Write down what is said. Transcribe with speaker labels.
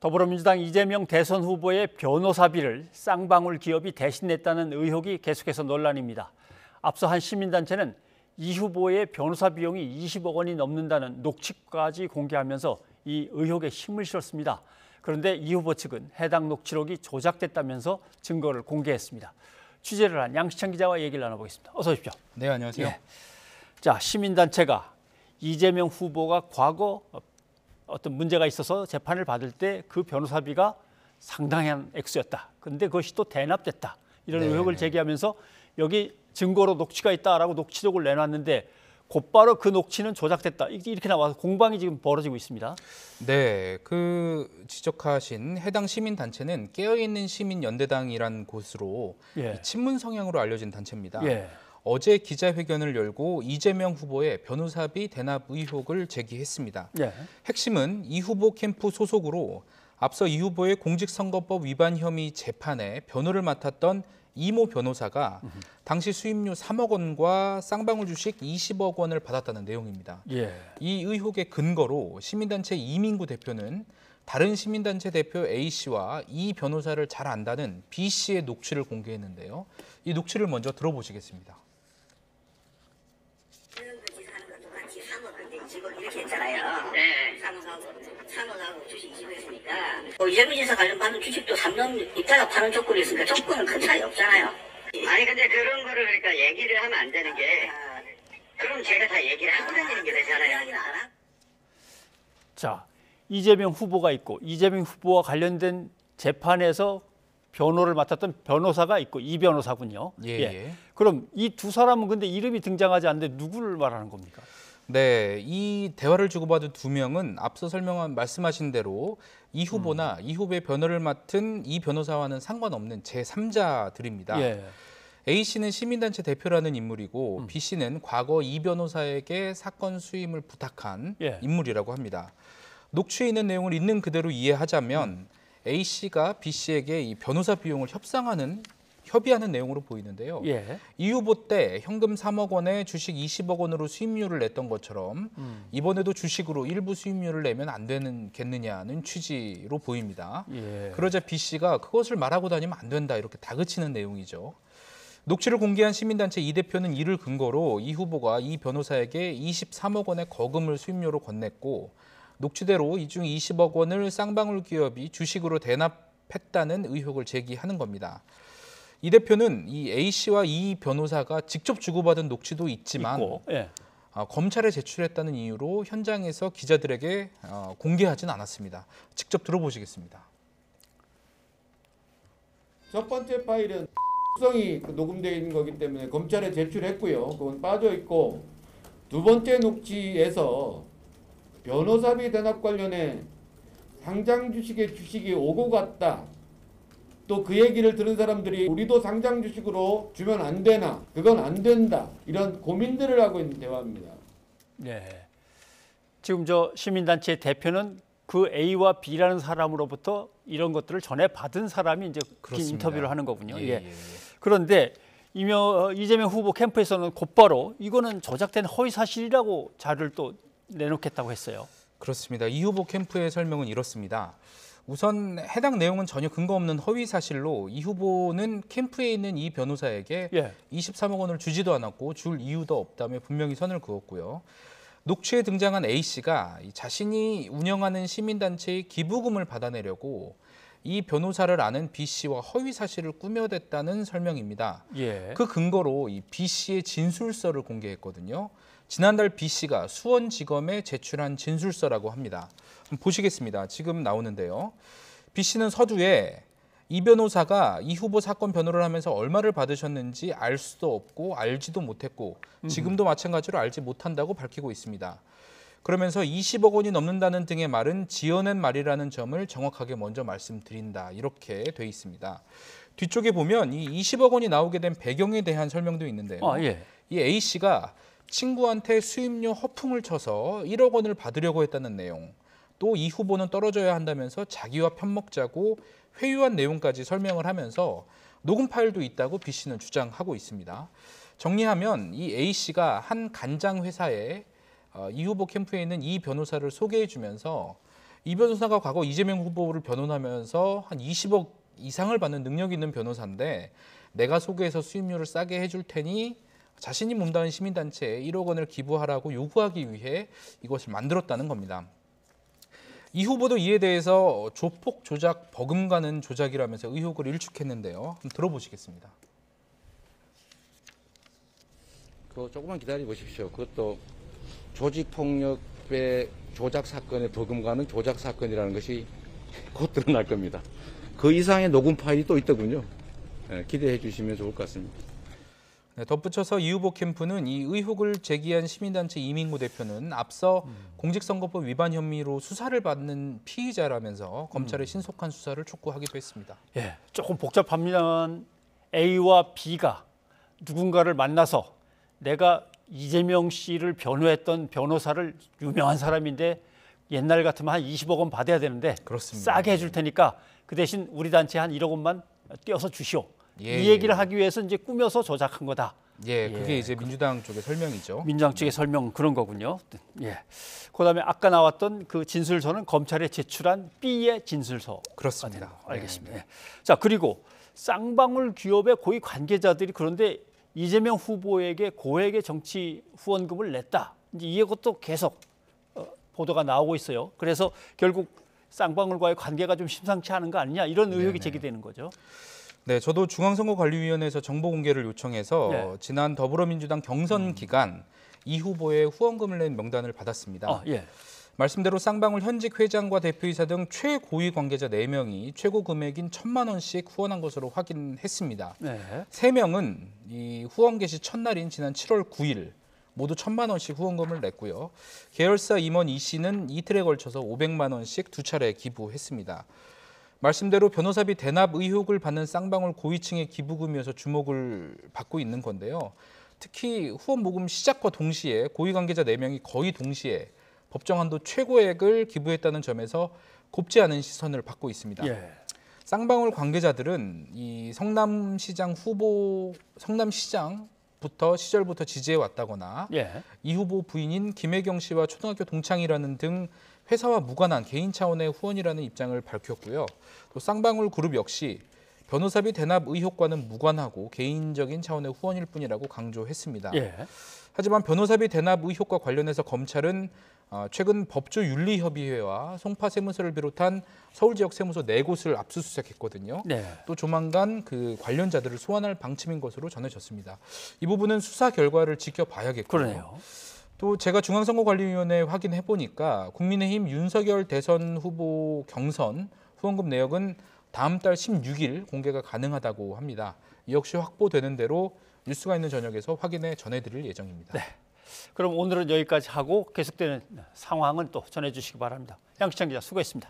Speaker 1: 더불어민주당 이재명 대선 후보의 변호사비를 쌍방울 기업이 대신냈다는 의혹이 계속해서 논란입니다. 앞서 한 시민단체는 이 후보의 변호사 비용이 20억 원이 넘는다는 녹취까지 공개하면서 이 의혹에 힘을 실었습니다. 그런데 이 후보 측은 해당 녹취록이 조작됐다면서 증거를 공개했습니다. 취재를 한 양시찬 기자와 얘기를 나눠보겠습니다. 어서 오십시오.
Speaker 2: 네, 안녕하세요. 예.
Speaker 1: 자, 시민단체가 이재명 후보가 과거 어떤 문제가 있어서 재판을 받을 때 그 변호사비가 상당한 액수였다. 근데 그것이 또 대납됐다. 이런 네. 의혹을 제기하면서 여기 증거로 녹취가 있다라고 녹취록을 내놨는데 곧바로 그
Speaker 2: 녹취는 조작됐다. 이렇게 나와서 공방이 지금 벌어지고 있습니다. 네, 그 지적하신 해당 시민 단체는 깨어있는 시민 연대당이란 곳으로 예. 친문 성향으로 알려진 단체입니다. 예. 어제 기자회견을 열고 이재명 후보의 변호사비 대납 의혹을 제기했습니다. 예. 핵심은 이 후보 캠프 소속으로 앞서 이 후보의 공직선거법 위반 혐의 재판에 변호를 맡았던 이모 변호사가 당시 수임료 3억 원과 쌍방울 주식 20억 원을 받았다는 내용입니다. 예. 이 의혹의 근거로 시민단체 이민구 대표는 다른 시민단체 대표 A 씨와 이 변호사를 잘 안다는 B 씨의 녹취를 공개했는데요. 이 녹취를 먼저 들어보시겠습니다.
Speaker 1: 오늘 뭐 재무진사 관련받은 주식도 3년 있다가 파는 조건이 있으니까 조건은 큰 차이 없잖아요. 아니 근데 그런 거를 그러니까 얘기를 하면 안 되는 게 아, 아, 네. 그럼 제가 다 얘기를 하고 다니는 게 되잖아요. 자, 이재명 후보가 있고 이재명 후보와 관련된 재판에서 변호를 맡았던 변호사가 있고 이 변호사군요.
Speaker 2: 예. 예. 예. 그럼 이 두 사람은 근데 이름이 등장하지 않는데 누구를 말하는 겁니까? 네, 이 대화를 주고받은 두 명은 앞서 설명한 말씀하신 대로 이 후보나 음. 이 후보의 변호를 맡은 이 변호사와는 상관없는 제3자들입니다. 예. A 씨는 시민단체 대표라는 인물이고 음. B 씨는 과거 이 변호사에게 사건 수임을 부탁한 예. 인물이라고 합니다. 녹취에 있는 내용을 있는 그대로 이해하자면 음. A 씨가 B 씨에게 이 변호사 비용을 협상하는 협의하는 내용으로 보이는데요. 예. 이 후보 때 현금 3억 원에 주식 20억 원으로 수익률을 냈던 것처럼 음. 이번에도 주식으로 일부 수익률을 내면 안 되겠느냐는 취지로 보입니다. 예. 그러자 B 씨가 그것을 말하고 다니면 안 된다 이렇게 다그치는 내용이죠. 녹취를 공개한 시민단체 이 대표는 이를 근거로 이 후보가 이 변호사에게 23억 원의 거금을 수임료로 건넸고 녹취대로 이 중 20억 원을 쌍방울 기업이 주식으로 대납했다는 의혹을 제기하는 겁니다. 이 대표는 이 A 씨와 이 변호사가 직접 주고받은 녹취도 있지만 있고, 예. 어, 검찰에 제출했다는 이유로 현장에서 기자들에게 어, 공개하진 않았습니다. 직접 들어보시겠습니다.
Speaker 1: 첫 번째 파일은 성이 녹음되어 있는 거기 때문에 검찰에 제출했고요. 그건 빠져 있고 두 번째 녹취에서 변호사비 대납 관련해 상장 주식의 주식이 오고 갔다. 또그 얘기를 들은 사람들이 우리도 상장 주식으로 주면 안 되나 그건 안 된다 이런 고민들을 하고 있는 대화입니다. 네. 지금 저 시민단체 대표는 그 A와 B라는 사람으로부터 이런 것들을 전해 받은 사람이 이제 그 그렇습니다. 인터뷰를 하는 거군요. 예, 예. 예. 예. 그런데 이명, 어, 이재명 후보 캠프에서는 곧바로 이거는 저작된 허위 사실이라고
Speaker 2: 자료를 또 내놓겠다고 했어요. 그렇습니다. 이 후보 캠프의 설명은 이렇습니다. 우선 해당 내용은 전혀 근거 없는 허위 사실로 이 후보는 캠프에 있는 이 변호사에게 예. 23억 원을 주지도 않았고 줄 이유도 없다며 분명히 선을 그었고요. 녹취에 등장한 A 씨가 자신이 운영하는 시민단체의 기부금을 받아내려고 이 변호사를 아는 B 씨와 허위 사실을 꾸며댔다는 설명입니다. 예. 그 근거로 이 B 씨의 진술서를 공개했거든요. 지난달 B 씨가 수원지검에 제출한 진술서라고 합니다. 보시겠습니다. 지금 나오는데요. B 씨는 서두에 이 변호사가 이 후보 사건 변호를 하면서 얼마를 받으셨는지 알 수도 없고 알지도 못했고 지금도 마찬가지로 알지 못한다고 밝히고 있습니다. 그러면서 20억 원이 넘는다는 등의 말은 지어낸 말이라는 점을 정확하게 먼저 말씀드린다. 이렇게 돼 있습니다. 뒤쪽에 보면 이 20억 원이 나오게 된 배경에 대한 설명도 있는데요. 아, 예. 이 A 씨가 친구한테 수임료 허풍을 쳐서 1억 원을 받으려고 했다는 내용. 또 이 후보는 떨어져야 한다면서 자기와 편먹자고 회유한 내용까지 설명을 하면서 녹음 파일도 있다고 B 씨는 주장하고 있습니다. 정리하면 이 A 씨가 한 간장 회사에 어, 이 후보 캠프에 있는 이 변호사를 소개해주면서 이 변호사가 과거 이재명 후보를 변호하면서 한 20억 이상을 받는 능력 있는 변호사인데 내가 소개해서 수임료를 싸게 해줄 테니 자신이 몸담은 시민단체에 1억 원을 기부하라고 요구하기 위해 이것을 만들었다는 겁니다. 이 후보도 이에 대해서 조폭 조작 버금가는 조작이라면서 의혹을 일축했는데요. 한번 들어보시겠습니다. 그 조금만 기다려 보십시오. 그것도 조직폭력배 조작 사건의 버금가는 조작 사건이라는 것이 곧 드러날 겁니다. 그 이상의 녹음 파일이 또 있더군요. 네, 기대해 주시면 좋을 것 같습니다. 네, 덧붙여서 이 후보 캠프는 이 의혹을 제기한 시민단체 이민구 대표는 앞서 음. 공직선거법 위반 혐의로 수사를 받는 피의자라면서 검찰의 음. 신속한 수사를 촉구하기도 했습니다. 예, 조금 복잡합니다만 A와
Speaker 1: B가 누군가를 만나서 내가 이재명 씨를 변호했던 변호사를 유명한 사람인데 옛날 같으면 한 20억 원 받아야 되는데 그렇습니다. 싸게 해줄 테니까 그 대신 우리 단체 한 1억 원만 띄어서 주시오. 예. 이 얘기를 예. 하기 위해서 이제 꾸며서 조작한 거다. 예, 예. 그게 예.
Speaker 2: 이제 민주당 쪽의 설명이죠. 민주당
Speaker 1: 쪽의 설명 그런 거군요. 예. 그다음에 아까 나왔던 그 진술서는 검찰에 제출한 B의 진술서. 그렇습니다. 알겠습니다. 네. 예. 자 그리고 쌍방울 기업의 고위 관계자들이 그런데 이재명 후보에게 고액의 정치 후원금을 냈다. 이제 이것도 계속 어, 보도가 나오고 있어요. 그래서 결국 쌍방울과의 관계가 좀 심상치 않은 거 아니냐 이런 의혹이 네네. 제기되는 거죠.
Speaker 2: 네, 저도 중앙선거관리위원회에서 정보 공개를 요청해서 네. 지난 더불어민주당 경선 음. 기간 이 후보의 후원금을 낸 명단을 받았습니다. 아, 예. 말씀대로 쌍방울 현직 회장과 대표이사 등 최고위 관계자 4명이 최고 금액인 천만 원씩 후원한 것으로 확인했습니다. 네. 3명은 이 후원 개시 첫날인 지난 7월 9일 모두 천만 원씩 후원금을 냈고요. 계열사 임원 이 씨는 이틀에 걸쳐서 500만 원씩 두 차례 기부했습니다. 말씀대로 변호사비 대납 의혹을 받는 쌍방울 고위층의 기부금이어서 주목을 받고 있는 건데요. 특히 후원 모금 시작과 동시에 고위 관계자 네명이 거의 동시에 법정 한도 최고액을 기부했다는 점에서 곱지 않은 시선을 받고 있습니다. 예. 쌍방울 관계자들은 이 성남시장 후보 성남시장 부터 시절부터 지지해 왔다거나 예. 이 후보 부인인 김혜경 씨와 초등학교 동창이라는 등 회사와 무관한 개인 차원의 후원이라는 입장을 밝혔고요. 또 쌍방울 그룹 역시 변호사비 대납 의혹과는 무관하고 개인적인 차원의 후원일 뿐이라고 강조했습니다. 예. 하지만 변호사비 대납 의혹과 관련해서 검찰은 어, 최근 법조윤리협의회와 송파세무서를 비롯한 서울 지역 세무서 네 곳을 압수수색했거든요. 네. 또 조만간 그 관련자들을 소환할 방침인 것으로 전해졌습니다. 이 부분은 수사 결과를 지켜봐야겠고요. 그러네요. 또 제가 중앙선거관리위원회 확인해 보니까 국민의힘 윤석열 대선 후보 경선 후원금 내역은 다음 달 16일 공개가 가능하다고 합니다. 역시 확보되는 대로 뉴스가 있는 저녁에서 확인해 전해드릴 예정입니다. 네. 그럼 오늘은 여기까지 하고
Speaker 1: 계속되는 상황은 또 전해주시기 바랍니다. 양시장 기자 수고했습니다.